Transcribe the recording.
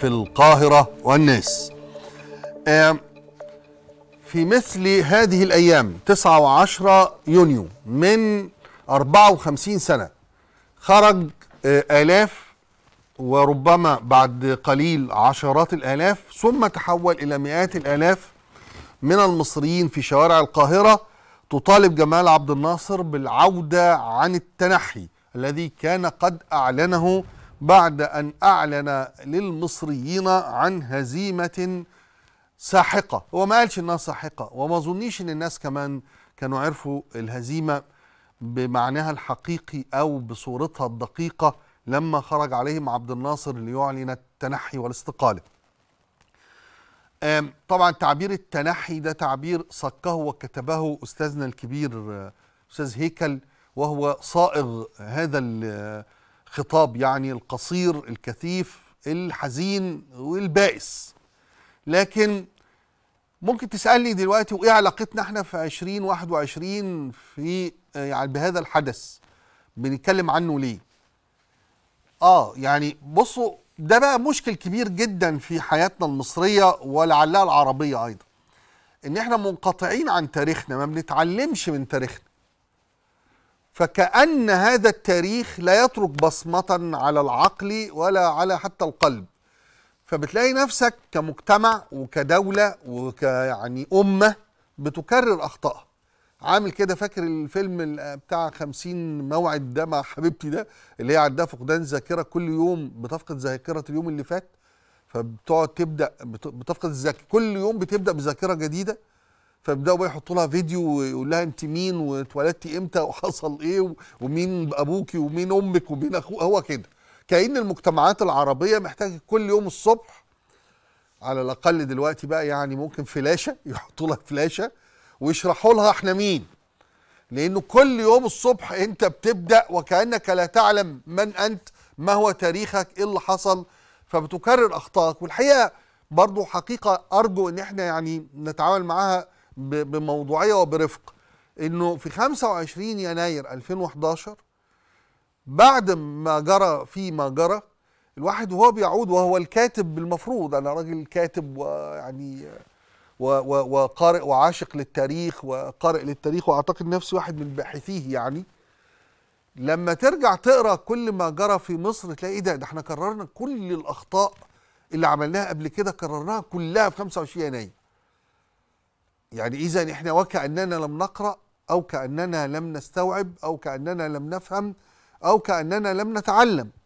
في القاهرة والناس في مثل هذه الأيام 9 و10 يونيو من 54 سنة خرج آه، آلاف وربما بعد قليل عشرات الآلاف ثم تحول إلى مئات الآلاف من المصريين في شوارع القاهرة تطالب جمال عبد الناصر بالعودة عن التنحي الذي كان قد أعلنه بعد أن أعلن للمصريين عن هزيمة ساحقة هو ما قالش إنها ساحقة وما ظنيش إن الناس كمان كانوا عرفوا الهزيمة بمعناها الحقيقي أو بصورتها الدقيقة لما خرج عليهم عبد الناصر ليعلن التنحي والاستقالة طبعا تعبير التنحي ده تعبير صكه وكتبه أستاذنا الكبير آه، أستاذ هيكل وهو صائغ هذا خطاب يعني القصير الكثيف الحزين والبائس لكن ممكن تسألني دلوقتي وإيه علاقتنا إحنا في 2021 في يعني بهذا الحدث بنتكلم عنه ليه آه يعني بصوا ده بقى مشكل كبير جدا في حياتنا المصرية ولعلها العربية أيضا إن إحنا منقطعين عن تاريخنا ما بنتعلمش من تاريخنا فكأن هذا التاريخ لا يترك بصمة على العقل ولا على حتى القلب فبتلاقي نفسك كمجتمع وكدولة وكيعني أمة بتكرر أخطائها عامل كده فاكر الفيلم بتاع خمسين موعد ده مع حبيبتي ده اللي هي عندها فقدان ذاكرة كل يوم بتفقد ذاكرة اليوم اللي فات فبتقعد تبدأ بتفقد الذاكرة كل يوم بتبدأ بذاكرة جديدة فبداوا بقى يحطوا لها فيديو ويقول لها انت مين واتولدتي امتى وحصل ايه ومين ابوكي ومين امك ومين اخوك هو كده كأن المجتمعات العربية محتاجة كل يوم الصبح على الأقل دلوقتي بقى يعني ممكن فلاشة يحطوا لها فلاشة ويشرحوا لها احنا مين لأنه كل يوم الصبح أنت بتبدأ وكأنك لا تعلم من أنت ما هو تاريخك إيه اللي حصل فبتكرر أخطائك والحقيقة برضو حقيقة أرجو أن احنا يعني نتعامل معاها بموضوعيه وبرفق انه في 25 يناير 2011 بعد ما جرى في ما جرى الواحد وهو بيعود وهو الكاتب بالمفروض انا راجل كاتب ويعني وقارئ وعاشق للتاريخ وقارئ للتاريخ واعتقد نفسي واحد من باحثيه يعني لما ترجع تقرا كل ما جرى في مصر تلاقي ايه ده ده احنا كررنا كل الاخطاء اللي عملناها قبل كده كررناها كلها في 25 يناير يعني إذا إحنا وكأننا لم نقرأ أو كأننا لم نستوعب أو كأننا لم نفهم أو كأننا لم نتعلم